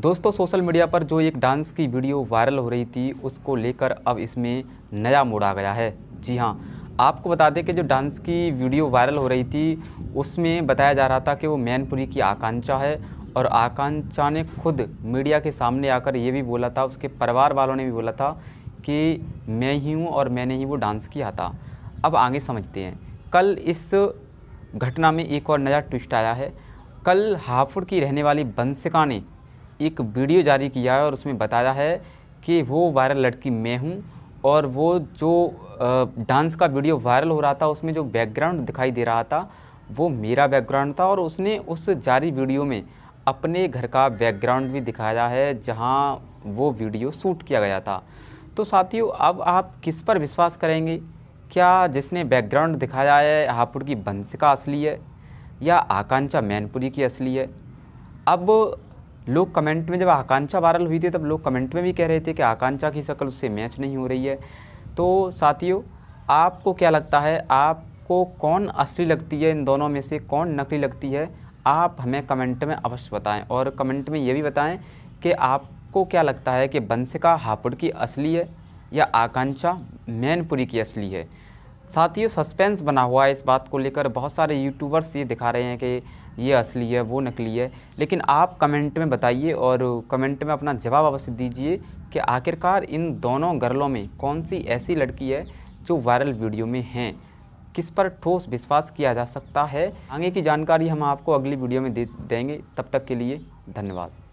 दोस्तों social media पर जो एक डांस की वीडियो वायरल हो रही थी उसको लेकर अब इसमें नया मोड़ आ गया है जी हाँ आपको बता दें कि जो डांस की वीडियो वायरल हो रही थी उसमें बताया जा रहा था कि वो मैनपुरी की आकांक्षा है और आकांक्षा ने खुद मीडिया के सामने आकर ये भी बोला था उसके परिवार वालों ने भी बोला था कि मैं ही हूँ और मैंने ही वो डांस किया था अब आगे समझते हैं कल इस घटना में एक और नया ट्विस्ट आया है कल हाफुड़ की रहने वाली बंसिका ने एक वीडियो जारी किया है और उसमें बताया है कि वो वायरल लड़की मैं हूँ और वो जो डांस का वीडियो वायरल हो रहा था उसमें जो बैकग्राउंड दिखाई दे रहा था वो मेरा बैकग्राउंड था और उसने उस जारी वीडियो में अपने घर का बैकग्राउंड भी दिखाया है जहाँ वो वीडियो शूट किया गया था तो साथियों अब आप किस पर विश्वास करेंगे क्या जिसने बैकग्राउंड दिखाया है हापुड़ की बंसिका असली है या आकांक्षा मैनपुरी की असली है अब लोग कमेंट में जब आकांक्षा वायरल हुई थी तब लोग कमेंट में भी कह रहे थे कि आकांक्षा की शक्ल उससे मैच नहीं हो रही है तो साथियों आपको क्या लगता है आपको कौन असली लगती है इन दोनों में से कौन नकली लगती है आप हमें कमेंट में अवश्य बताएं और कमेंट में ये भी बताएं कि आपको क्या लगता है कि बंसिका हापुड़ की असली है या आकांक्षा मैनपुरी की असली है साथ ही सस्पेंस बना हुआ है इस बात को लेकर बहुत सारे यूट्यूबर्स ये दिखा रहे हैं कि ये असली है वो नकली है लेकिन आप कमेंट में बताइए और कमेंट में अपना जवाब अवश्य दीजिए कि आखिरकार इन दोनों गर्लों में कौन सी ऐसी लड़की है जो वायरल वीडियो में हैं किस पर ठोस विश्वास किया जा सकता है आगे की जानकारी हम आपको अगली वीडियो में दे देंगे तब तक के लिए धन्यवाद